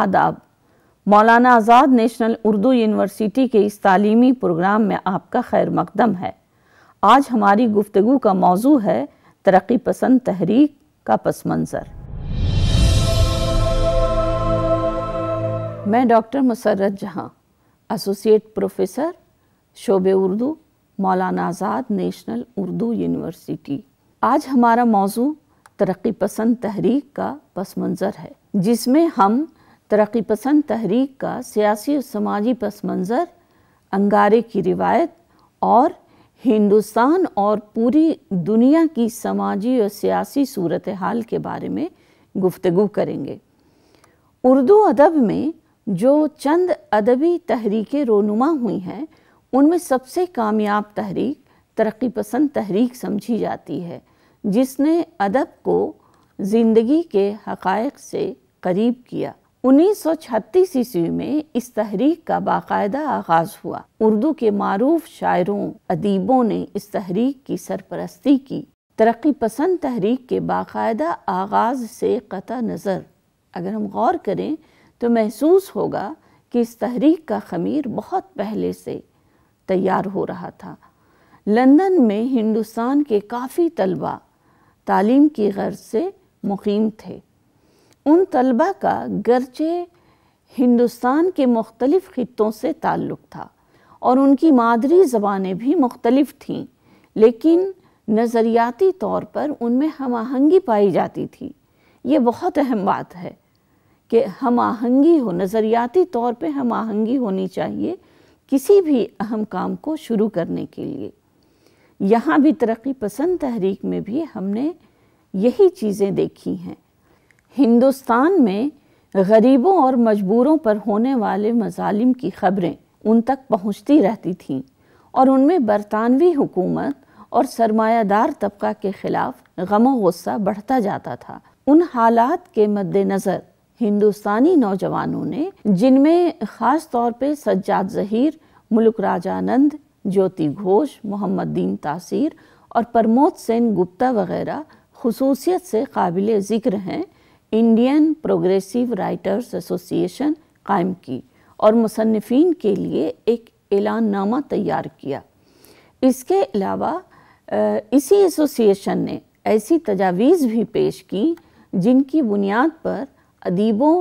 आदाब मौलाना आज़ाद national Urdu university के इस तालीमी प्रोग्राम में आपका खैर मकदम है आज हमारी गुफ्तु का मौजू है तरक्की पसंद तहरीक का पस मंज़र मैं डॉक्टर मुसरत जहां एसोसिएट प्रोफेसर शोब उर्दू मौलाना आज़ाद नेशनल उर्दू यूनिवर्सिटी आज हमारा मौजू तरक्की पसंद तहरीक का पस मंज़र है जिसमें हम तरक्की पसंद तहरीक का सियासी और समाजी पस मंज़र अंगारे की रिवायत और हिंदुस्तान और पूरी दुनिया की समाजी और सियासी सूरत हाल के बारे में गुफ्तु करेंगे उर्दू अदब में जो चंद अदबी तहरीकें रोनुमा हुई हैं उनमें सबसे कामयाब तहरीक तरक्की पसंद तहरीक समझी जाती है जिसने अदब को ज़िंदगी के हक़ से करीब किया 1936 ईस्वी में इस तहरीक का बाकायदा आगाज हुआ उर्दू के मरूफ शायरों अदीबों ने इस तहरीक की सरपरस्ती की तरक्की पसंद तहरीक के बाकायदा आगाज से क़त नज़र अगर हम गौर करें तो महसूस होगा कि इस तहरीक का खमीर बहुत पहले से तैयार हो रहा था लंदन में हिंदुस्तान के काफ़ी तलबा तालीम की गर्ज से मुकम थे उन तलबा का गरचे हिंदुस्तान के मुख्तलिफ़ ख़ितों से ताल्लुक़ था और उनकी मादरी ज़बानें भी मुख्तलिफ थीं लेकिन नज़रियाती तौर पर उनमें हम आहंगी पाई जाती थी ये बहुत अहम बात है कि हम आहंगी हो नज़रियाती तौर पर हम आहंगी होनी चाहिए किसी भी अहम काम को शुरू करने के लिए यहाँ भी तरक्की पसंद तहरीक में भी हमने यही चीज़ें देखी हैं हिंदुस्तान में गरीबों और मजबूरों पर होने वाले मजालिम की खबरें उन तक पहुंचती रहती थीं और उनमें बरतानवी हुकूमत और सरमायादार तबका के ख़िलाफ़ गम गुस्सा बढ़ता जाता था उन हालात के मद्देनज़र हिंदुस्तानी नौजवानों ने जिनमें ख़ास तौर पर सज्जाद ज़हीर मुल्क राजानंद ज्योति घोष मोहम्मद दीन तासीर और प्रमोद सेन गुप्ता वगैरह खसूसियत से काबिल ज़िक्र हैं इंडियन प्रोग्रेसिव राइटर्स एसोसिएशन कायम की और मुसनफिन के लिए एक ऐलाननामा तैयार किया इसके अलावा इसी एसोसिएशन ने ऐसी तजावीज़ भी पेश की जिनकी बुनियाद पर अदीबों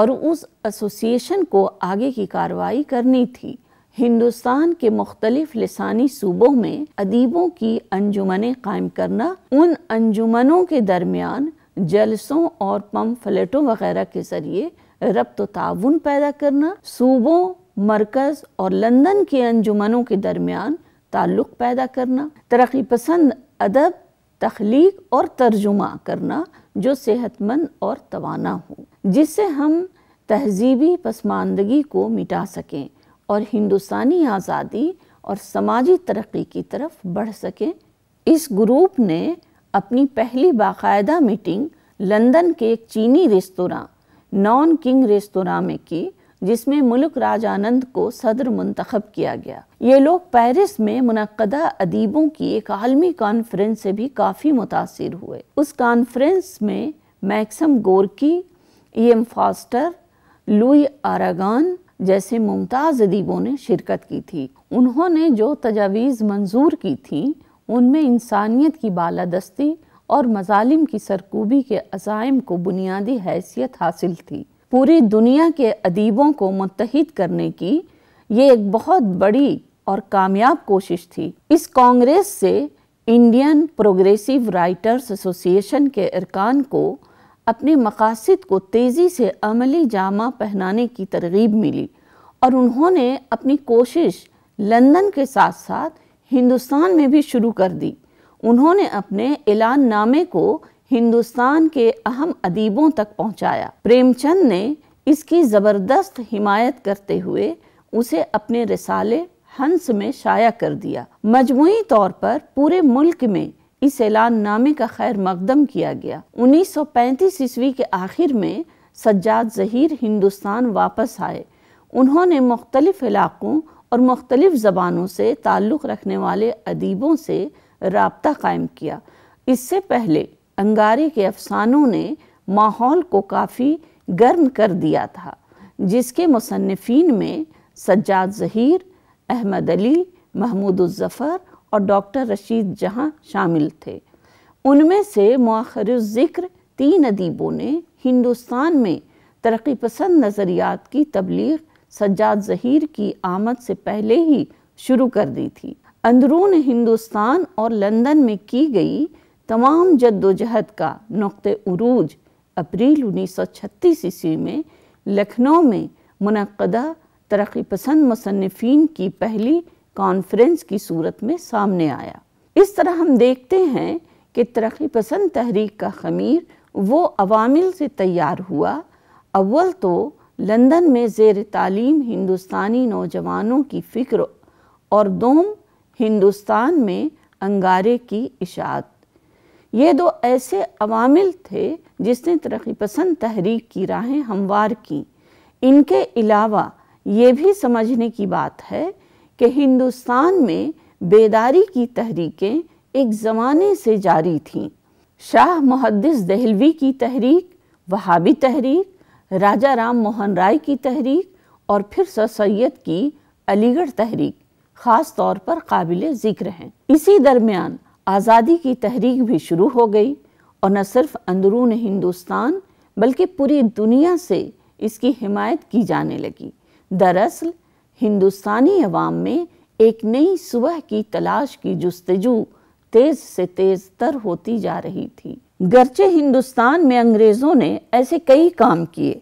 और उस एसोसिएशन को आगे की कार्रवाई करनी थी हिंदुस्तान के मुख्तलिफ लसानी सूबों में अदीबों की अंजुमनें कायम करना उन अंजुमनों के दरमियान जलसों और फलेटों वगैरह के जरिए रब्त ताउन पैदा करना सूबों मरकज़ और लंदन के अंजुमनों के दरमियान ताल्लुक़ पैदा करना तरक्की पसंद अदब तख्लीक और तर्जुमा करना जो सेहतमंद और तवाना हो जिससे हम तहजीबी पसमानदगी को मिटा सकें और हिंदुस्तानी आज़ादी और समाजी तरक्की की तरफ बढ़ सकें इस ग्रुप ने अपनी पहली बाकायदा मीटिंग लंदन के एक चीनी रेस्तरा नॉन किंग रेस्तरा में की जिसमें मुल्क राज आनंद को सदर मंतखब किया गया ये लोग पेरिस में मुनदा अदीबों की एक आलमी कॉन्फ्रेंस से भी काफ़ी मुतासर हुए उस कॉन्फ्रेंस में मैक्सम गोरकी एम फास्टर लुई आरागान जैसे मुमताज़ अदीबों ने शिरकत की थी उन्होंने जो तजावीज़ मंजूर की थी उनमें इंसानियत की बालादस्ती और मजालिम की सरकूबी के अजाइम को बुनियादी हैसियत हासिल थी पूरी दुनिया के अदीबों को मुतहद करने की ये एक बहुत बड़ी और कामयाब कोशिश थी इस कांग्रेस से इंडियन प्रोग्रेसिव राइटर्स एसोसिएशन के अरकान को अपने मकासद को तेज़ी से अमली जामा पहनाने की तरगीब मिली और उन्होंने अपनी कोशिश लंदन के साथ साथ हिंदुस्तान में भी शुरू कर दी उन्होंने अपने ऐलान नामे को हिंदुस्तान के अहम अदीबों तक पहुंचाया। प्रेमचंद ने इसकी ज़बरदस्त हिमायत करते हुए उसे अपने रिसाले हंस में शाया कर दिया मजमुई तौर पर पूरे मुल्क में इस ऐलाननामे का खैर मकदम किया गया 1935 ईस्वी के आखिर में सज्जाद जहीर हिंदुस्तान वापस आए उन्होंने मुख्तलिफ इलाकों और मुख्तलिफ़ ज़बानों से ताल्लुक़ रखने वाले अदीबों से रबता कायम किया इससे पहले अंगारे के अफसानों ने माहौल को काफ़ी गर्म कर दिया था जिसके मुसनफिन में सज्जाद ज़हीर अहमद अली महमूदुलज़फ़र और डॉक्टर रशीद जहाँ शामिल थे उनमें से मौखर ज़िक्र तीन अदीबों ने हिंदुस्तान में तरक्की पसंद नज़रियात की तबलीग सज्जाद जहीर की आमद से पहले ही शुरू कर दी थी अंदरून हिंदुस्तान और लंदन में की गई तमाम जद्दोजहद का नुक़ उरूज अप्रैल 1936 ईस्वी में लखनऊ में मनदा तरक्की पसंद मुसनफिन की पहली कॉन्फ्रेंस की सूरत में सामने आया इस तरह हम देखते हैं कि तरक्की पसंद तहरीक का खमीर वो अवामिल से तैयार हुआ अव्वल तो लंदन में जेर तालीम हिंदुस्तानी नौजवानों की फ़िक्र और दोम हिंदुस्तान में अंगारे की इशात ये दो ऐसे अवामिल थे जिसने तरक्की पसंद तहरीक की राहें हमवार की इनके अलावा ये भी समझने की बात है कि हिंदुस्तान में बेदारी की तहरीकें एक ज़माने से जारी थीं शाह मुहदस दहलवी की तहरीक वहाबी तहरीक राजा राम मोहन राय की तहरीक और फिर सर सैद की अलीगढ़ तहरीक ख़ास तौर पर काबिल ज़िक्र हैं इसी दरमियान आज़ादी की तहरीक भी शुरू हो गई और न सिर्फ अंदरून हिंदुस्तान बल्कि पूरी दुनिया से इसकी हिमायत की जाने लगी दरअसल हिंदुस्तानी अवाम में एक नई सुबह की तलाश की जस्तजू तेज़ से तेज़ तर होती जा रही थी गरचे हिंदुस्तान में अंग्रेज़ों ने ऐसे कई काम किए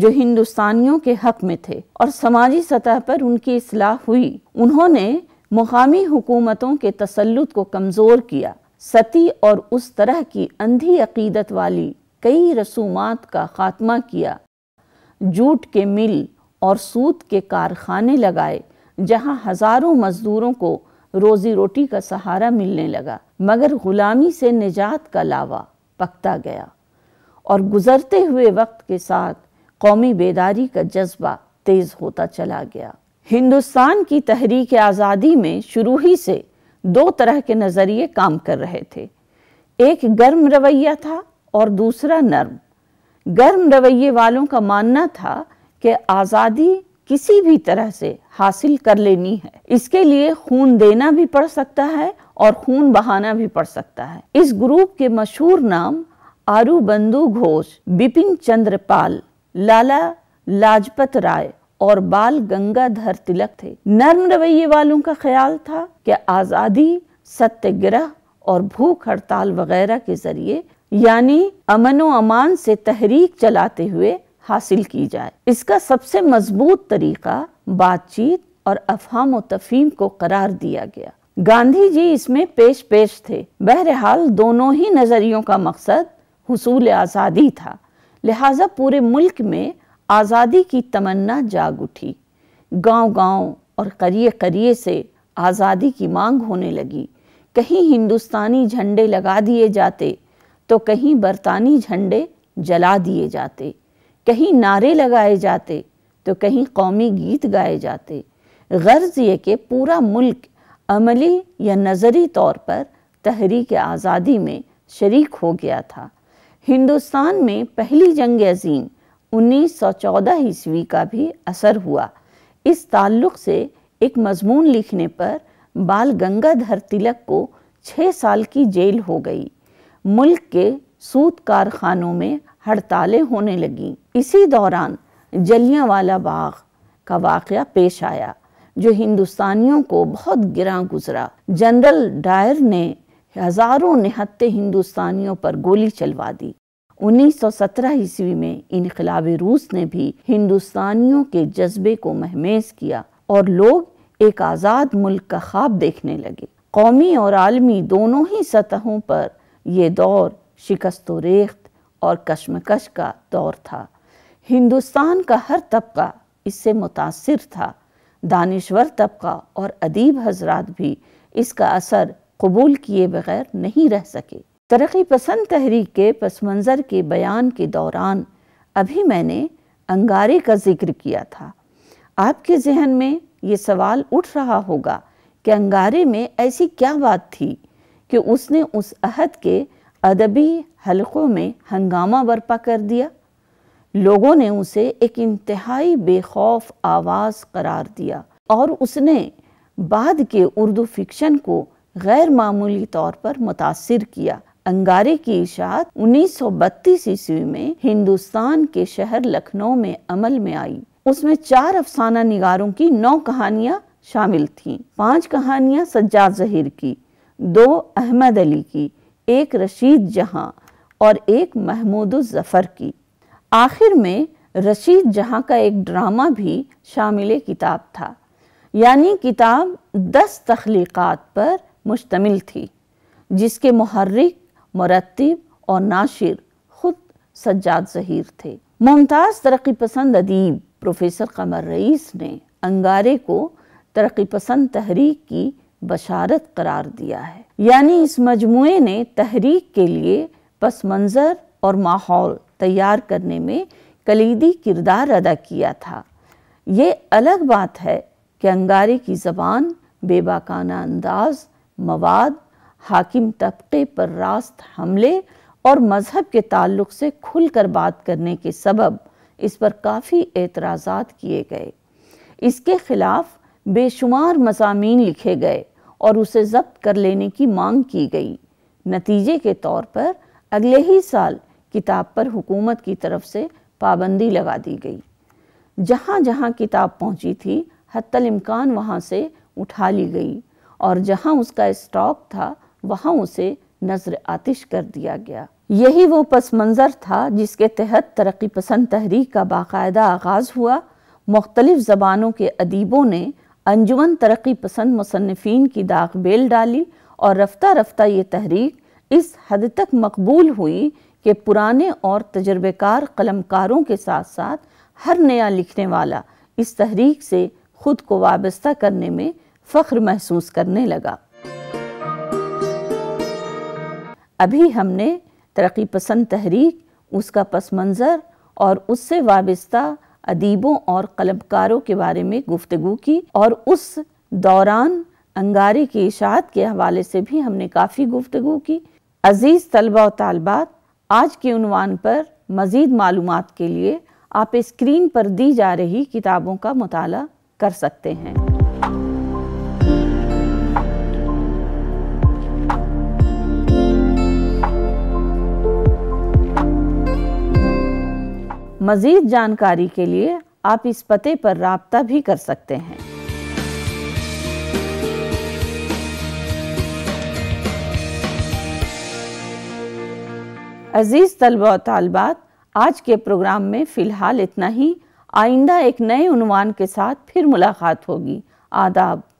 जो हिंदुस्तानियों के हक में थे और समाजी सतह पर उनकी असलाह हुई उन्होंने मुकामी हुकूमतों के तसलुत को कमज़ोर किया सती और उस तरह की अंधी अकीदत वाली कई रसूमात का खात्मा किया जूट के मिल और सूत के कारखाने लगाए जहां हज़ारों मज़दूरों को रोज़ी रोटी का सहारा मिलने लगा मगर ग़ुलामी से निजात का लावा पकता गया और गुज़रते हुए वक्त के साथ कौमी बेदारी का जज्बा तेज़ होता चला गया हिंदुस्तान की तहरीक आज़ादी में शुरू ही से दो तरह के नज़रिए काम कर रहे थे एक गर्म रवैया था और दूसरा नर्म गर्म रवैये वालों का मानना था कि आज़ादी किसी भी तरह से हासिल कर लेनी है इसके लिए खून देना भी पड़ सकता है और खून बहाना भी पड़ सकता है इस ग्रुप के मशहूर नाम आरू बंधु घोष बिपिन चंद्र पाल लाला लाजपत राय और बाल गंगाधर तिलक थे नर्म रवैये वालों का ख्याल था कि आज़ादी सत्यग्रह और भूख हड़ताल वगैरह के जरिए यानी अमन व अमान से तहरीक चलाते हुए हासिल की जाए इसका सबसे मजबूत तरीका बातचीत और अफहम व तफहीम को करार दिया गया गांधी जी इसमें पेश पेश थे बहरहाल दोनों ही नज़रियों का मकसद हसूल आज़ादी था लिहाजा पूरे मुल्क में आज़ादी की तमन्ना जाग उठी गांव-गांव और करिए-करिए से आज़ादी की मांग होने लगी कहीं हिंदुस्तानी झंडे लगा दिए जाते तो कहीं बरतानी झंडे जला दिए जाते कहीं नारे लगाए जाते तो कहीं कौमी गीत गाए जाते गर्ज ये कि पूरा मुल्क अमली या नज़री तौर पर तहरीक आज़ादी में शरीक हो गया था हिंदुस्तान में पहली जंग अजीम 1914 ईस्वी का भी असर हुआ इस ताल्लुक़ से एक मजमून लिखने पर बाल गंगाधर तिलक को छः साल की जेल हो गई मुल्क के सूत कारखानों में हड़तालें होने लगीं इसी दौरान जलियावाला बाग का वाक़ पेश आया जो हिंदुस्तानियों को बहुत गिरा गुजरा जनरल डायर ने हजारों निहत्ते हिंदुस्तानियों पर गोली चलवा दी 1917 ईस्वी में इनकलाब रूस ने भी हिंदुस्तानियों के जज्बे को महमेज किया और लोग एक आज़ाद मुल्क का ख्वाब देखने लगे कौमी और आलमी दोनों ही सतहों पर यह दौर शिकस्त रेख्त और कश्मकश का दौर था हिंदुस्तान का हर तबका इससे मुतासर था दानश्वर तबका और अदीब हजरात भी इसका असर कबूल किए बगैर नहीं रह सके तरक्की पसंद तहरीक के पस मंज़र के बयान के दौरान अभी मैंने अंगारे का जिक्र किया था आपके जहन में ये सवाल उठ रहा होगा कि अंगारे में ऐसी क्या बात थी कि उसने उस अहद के अदबी हलकों में हंगामा बर्पा कर दिया लोगों ने उसे एक इंतहाई बेखौफ आवाज़ करार दिया और उसने बाद के उर्दू फिक्शन को गैर मामूली तौर पर मुतासर किया अंगारे की इशात 1932 ईस्वी में हिंदुस्तान के शहर लखनऊ में अमल में आई उसमें चार अफसाना निगारों की नौ कहानियां शामिल थीं। पांच कहानियां सज्जाद जहीर की दो अहमद अली की एक रशीद जहां और एक महमूद जफ़र की आखिर में रशीद जहाँ का एक ड्रामा भी शामिल किताब था यानी किताब दस तख्लीक़ात पर मुश्तमिल थी जिसके महर्रिक मरतब और नाशिर खुद सज्जाद जहीर थे मुमताज़ तरक्की पसंद अदीब प्रोफेसर कमर रईस ने अंगारे को तरक्की पसंद तहरीक की बशारत करार दिया है यानी इस मजमू ने तहरीक के लिए पस मंज़र और माहौल तैयार करने में कलीदी किरदार अदा किया था ये अलग बात है कि अंगारे की ज़बान बेबाकाना अंदाज मवाद हाकिम तबके पर रास्त हमले और मज़हब के ताल्लुक से खुलकर बात करने के सबब इस पर काफ़ी एतराज़ात किए गए इसके ख़िलाफ़ बेशुमार मसामी लिखे गए और उसे जब्त कर लेने की मांग की गई नतीजे के तौर पर अगले ही साल किताब पर हुकूमत की तरफ से पाबंदी लगा दी गई जहाँ जहाँ किताब पहुँची थी हतलमकान वहाँ से उठा ली गई और जहाँ उसका स्टॉक था वहाँ उसे नजर आतिश कर दिया गया यही वो पस मंज़र था जिसके तहत तरक्की पसंद तहरीक का बाकायदा आगाज़ हुआ मुख्तलिफ़ ज़बानों के अदीबों ने अंजुमन तरक्की पसंद मुसनफिन की दाग बेल डाली और रफ्ता रफ्ता ये तहरीक इस हद तक मकबूल हुई कि पुराने और तजर्बेकार कलमकारों के साथ साथ हर नया लिखने वाला इस तहरीक से खुद को वाबस्ता करने में फ़ख्र महसूस करने लगा अभी हमने तरक्की पसंद तहरीक उसका पस मंज़र और उससे वाबस्ता अदीबों और कलमकारों के बारे में गुफ्तु की और उस दौरान अंगारे की इशात के हवाले से भी हमने काफ़ी गुफ्तु की अज़ीज़ तलबा और तलबात आज के उनवान पर मज़ीद मालूम के लिए आप स्क्रीन पर दी जा रही किताबों का मताल कर सकते हैं मज़ीद जानकारी के लिए आप इस पते पर रबता भी कर सकते हैं अजीज़ तलबा तलबात आज के प्रोग्राम में फ़िलहाल इतना ही आइंदा एक नए उनवान के साथ फिर मुलाकात होगी आदाब